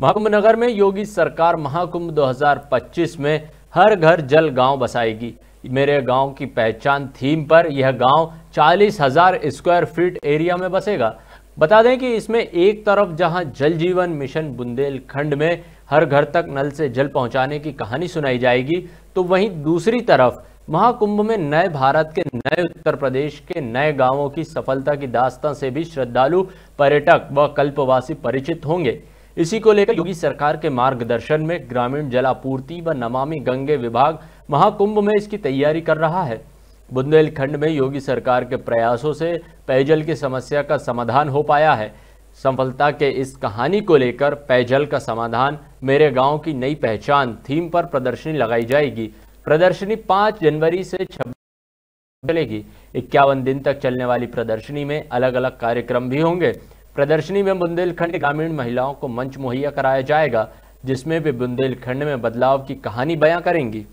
महाकुंभ नगर में योगी सरकार महाकुंभ 2025 में हर घर जल गांव बसाएगी मेरे गांव की पहचान थीम पर यह गांव चालीस हजार स्क्वायर फीट एरिया में बसेगा बता दें कि इसमें एक तरफ जहां जल जीवन मिशन बुंदेलखंड में हर घर तक नल से जल पहुंचाने की कहानी सुनाई जाएगी तो वहीं दूसरी तरफ महाकुंभ में नए भारत के नए उत्तर प्रदेश के नए गांवों की सफलता की दास्तां से भी श्रद्धालु पर्यटक व कल्पवासी परिचित होंगे इसी को लेकर योगी सरकार के मार्गदर्शन में ग्रामीण जलापूर्ति व नमामि गंगे विभाग महाकुंभ में इसकी तैयारी कर रहा है बुंदेलखंड में योगी सरकार के प्रयासों से पेयजल की समस्या का समाधान हो पाया है सफलता के इस कहानी को लेकर पेयजल का समाधान मेरे गांव की नई पहचान थीम पर प्रदर्शनी लगाई जाएगी प्रदर्शनी 5 जनवरी से छब्बीस चलेगी इक्यावन दिन तक चलने वाली प्रदर्शनी में अलग अलग कार्यक्रम भी होंगे प्रदर्शनी में बुंदेलखंड ग्रामीण महिलाओं को मंच मुहैया कराया जाएगा जिसमें वे बुंदेलखंड में बदलाव की कहानी बयां करेंगी